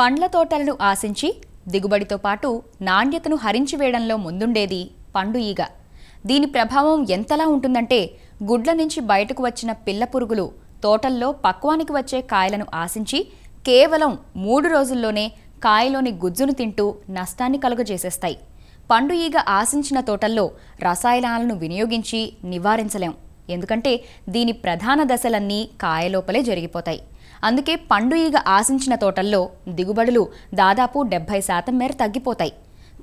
పండ్ల తోటలను ఆశించి దిగుబడితో పాటు నాణ్యతను హరించి వేయడంలో ముందుండేది పండు ఈగ దీని ప్రభావం ఎంతలా ఉంటుందంటే గుడ్ల నుంచి బయటకు వచ్చిన పిల్ల పురుగులు తోటల్లో పక్వానికి వచ్చే కాయలను ఆశించి కేవలం మూడు రోజుల్లోనే కాయలోని గుజ్జును తింటూ నష్టాన్ని కలుగజేసేస్తాయి పండు ఈగ ఆశించిన తోటల్లో రసాయనాలను వినియోగించి నివారించలేం ఎందుకంటే దీని ప్రధాన దశలన్నీ కాయలోపలే జరిగిపోతాయి అందుకే పండు ఈగ ఆశించిన తోటల్లో దిగుబడులు దాదాపు డెబ్బై శాతం మేర తగ్గిపోతాయి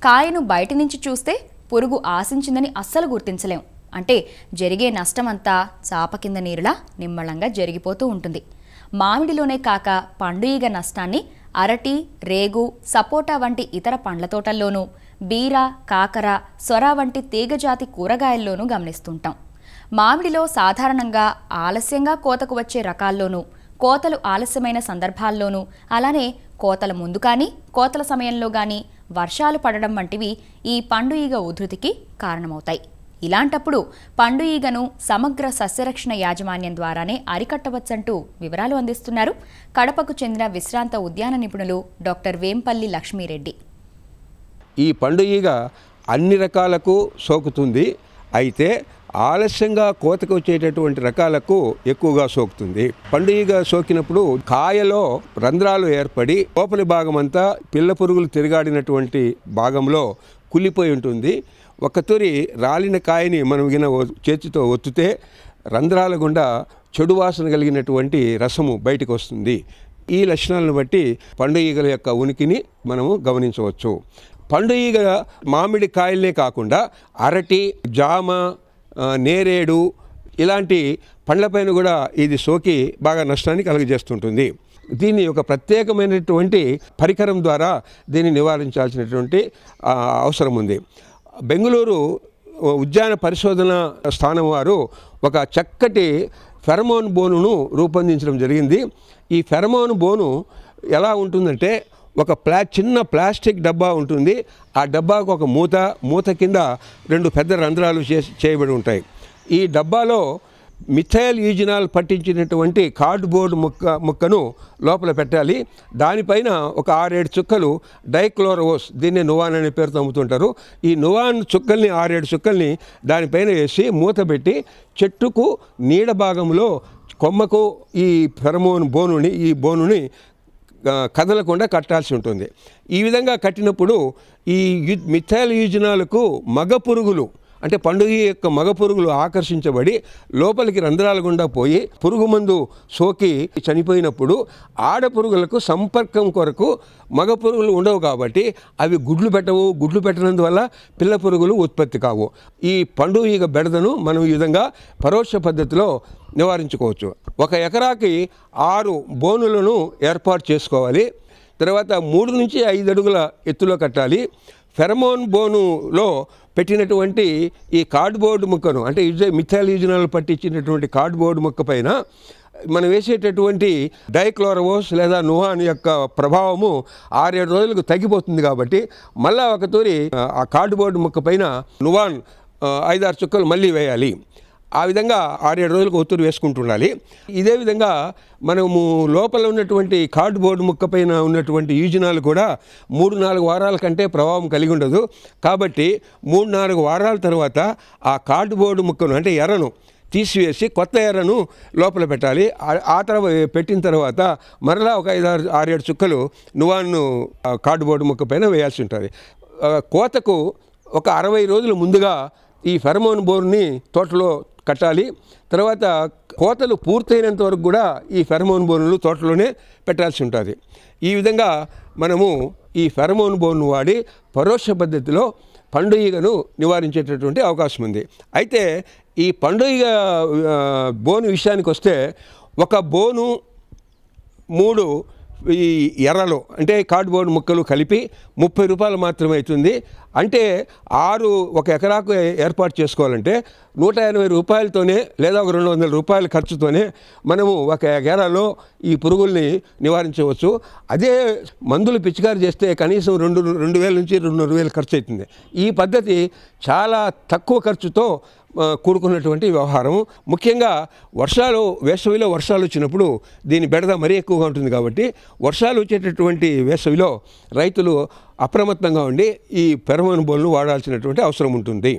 కాయను బయట నుంచి చూస్తే పురుగు ఆశించిందని అస్సలు గుర్తించలేం అంటే జరిగే నష్టమంతా చాప కింద నీరులా నిమ్మళంగా జరిగిపోతూ ఉంటుంది మామిడిలోనే కాక పండు ఈగ నష్టాన్ని అరటి రేగు సపోటా వంటి ఇతర పండ్ల తోటల్లోనూ బీర కాకర సొర వంటి తీగజాతి కూరగాయల్లోనూ గమనిస్తుంటాం మామిడిలో సాధారణంగా ఆలస్యంగా కోతకు వచ్చే రకాల్లోనూ కోతలు ఆలస్యమైన సందర్భాల్లోనూ అలానే కోతల ముందు కానీ కోతల సమయంలో కానీ వర్షాలు పడడం వంటివి ఈ పండు ఈగ ఉధృతికి కారణమవుతాయి ఇలాంటప్పుడు పండు ఈగను సమగ్ర సస్యరక్షణ యాజమాన్యం ద్వారానే అరికట్టవచ్చంటూ వివరాలు అందిస్తున్నారు కడపకు చెందిన విశ్రాంత ఉద్యాన నిపుణులు డాక్టర్ వేంపల్లి లక్ష్మీరెడ్డి ఈ పండు ఈగ అన్ని రకాలకు సోకుతుంది అయితే ఆలస్యంగా కోతకు వచ్చేటటువంటి రకాలకు ఎక్కువగా సోకుతుంది పండుగ సోకినప్పుడు కాయలో రంధ్రాలు ఏర్పడి లోపలి భాగం అంతా పిల్ల పురుగులు తిరిగాడినటువంటి భాగంలో కులిపోయి ఉంటుంది ఒక తొరి రాలిన కాయని మనం గిన చేతితో ఒత్తితే రంధ్రాల గుండా చెడు వాసన కలిగినటువంటి రసము బయటకు వస్తుంది ఈ లక్షణాలను బట్టి పండుగల యొక్క ఉనికిని మనము గమనించవచ్చు పండుగ మామిడి కాయలనే కాకుండా అరటి జామ నేరేడు ఇలాంటి పండ్లపైన కూడా ఇది సోకి బాగా నష్టాన్ని కలుగజేస్తుంటుంది దీన్ని ఒక ప్రత్యేకమైనటువంటి పరికరం ద్వారా దీన్ని నివారించాల్సినటువంటి అవసరం ఉంది బెంగళూరు ఉద్యాన పరిశోధన స్థానం వారు ఒక చక్కటి ఫెరమోన్ బోనును రూపొందించడం జరిగింది ఈ ఫెరమోన్ బోను ఎలా ఉంటుందంటే ఒక ప్లా చిన్న ప్లాస్టిక్ డబ్బా ఉంటుంది ఆ డబ్బాకు ఒక మూత మూత కింద రెండు పెద్ద రంధ్రాలు చేయబడి ఉంటాయి ఈ డబ్బాలో మిథైల్ యూజినాల్ పట్టించినటువంటి కార్డ్బోర్డ్ ముక్క ముక్కను లోపల పెట్టాలి దానిపైన ఒక ఆరేడు చుక్కలు డైక్లోరవోస్ దీన్ని నువాన్ అనే పేరుతో అమ్ముతుంటారు ఈ నువాన్ చుక్కల్ని ఆరేడు చుక్కల్ని దానిపైన వేసి మూత పెట్టి చెట్టుకు నీడ భాగంలో కొమ్మకు ఈ ఫెరమోన్ బోనుని ఈ బోనుని కదలకుండా కట్టాల్సి ఉంటుంది ఈ విధంగా కట్టినప్పుడు ఈ మిథైల్ యోజనాలకు మగ పురుగులు అంటే పండుగ యొక్క మగ పురుగులు ఆకర్షించబడి లోపలికి రంధ్రాల గుండా పోయి పురుగు మందు సోకి చనిపోయినప్పుడు ఆడ పురుగులకు సంపర్కం కొరకు మగ పురుగులు ఉండవు కాబట్టి అవి గుడ్లు పెట్టవు గుడ్లు పెట్టినందువల్ల పిల్ల పురుగులు ఉత్పత్తి కావు ఈ పండుగ ఈగ బెడదను మనం ఈ విధంగా పరోక్ష పద్ధతిలో నివారించుకోవచ్చు ఒక ఎకరాకి ఆరు బోనులను ఏర్పాటు చేసుకోవాలి తర్వాత మూడు నుంచి ఐదు అడుగుల ఎత్తులో కట్టాలి ఫెరమోన్ బోనులో పెట్టినటువంటి ఈ కార్డ్బోర్డ్ ముక్కను అంటే ఇజే మిథాలీజనల్ పట్టించినటువంటి కార్డ్బోర్డ్ ముక్క పైన మనం వేసేటటువంటి డైక్లోరవోస్ లేదా నుహాన్ యొక్క ప్రభావము ఆరేడు రోజులకు తగ్గిపోతుంది కాబట్టి మళ్ళా ఒకతూరి ఆ కార్డ్బోర్డు ముక్క పైన నువాన్ ఐదారు చుక్కలు మళ్ళీ వేయాలి ఆ విధంగా ఆరేడు రోజులకు ఒత్తిడి వేసుకుంటుండాలి ఇదే విధంగా మనము లోపల ఉన్నటువంటి కార్డ్బోర్డు ముక్క పైన ఉన్నటువంటి యూజనాలు కూడా మూడు నాలుగు వారాల కంటే ప్రభావం కలిగి ఉండదు కాబట్టి మూడు నాలుగు వారాల తర్వాత ఆ కార్డ్బోర్డు ముక్కను అంటే ఎర్రను తీసివేసి కొత్త ఎర్రను లోపల పెట్టాలి ఆ తర్వాత పెట్టిన తర్వాత మరలా ఒక ఐదు ఆరు ఆరేడు చుక్కలు నువ్వాను కార్డ్బోర్డు ముక్క పైన వేయాల్సి ఉంటుంది కోతకు ఒక అరవై రోజుల ముందుగా ఈ ఫెరమోన్ బోర్ని తోటలో కట్టాలి తర్వాత కోతలు పూర్తయినంత వరకు కూడా ఈ ఫెరమోన్ బోన్లు తోటలోనే పెట్టాల్సి ఉంటుంది ఈ విధంగా మనము ఈ ఫెరమోన్ బోన్ వాడి పరోక్ష పద్ధతిలో పండు ఈగను నివారించేటటువంటి అవకాశం ఉంది అయితే ఈ పండు ఈగ బోను విషయానికి వస్తే ఒక బోను మూడు ఈ ఎర్రలు అంటే కార్డ్బోర్డ్ ముక్కలు కలిపి ముప్పై రూపాయలు మాత్రమే అవుతుంది అంటే ఆరు ఒక ఎకరాకు ఏర్పాటు చేసుకోవాలంటే నూట ఎనభై రూపాయలతోనే లేదా ఒక రెండు వందల రూపాయల ఖర్చుతోనే మనము ఒక ఎకరాలో ఈ పురుగుల్ని నివారించవచ్చు అదే మందులు పిచికారి చేస్తే కనీసం రెండు రెండు వేల నుంచి రెండున్నర వేలు ఖర్చు అవుతుంది ఈ పద్ధతి చాలా తక్కువ ఖర్చుతో కూడుకున్నటువంటి వ్యవహారం ముఖ్యంగా వర్షాలు వేసవిలో వర్షాలు వచ్చినప్పుడు దీని బెడద మరీ ఎక్కువగా ఉంటుంది కాబట్టి వర్షాలు వచ్చేటటువంటి వేసవిలో రైతులు అప్రమత్తంగా ఉండి ఈ పెరమనుబోలను వాడాల్సినటువంటి అవసరం ఉంటుంది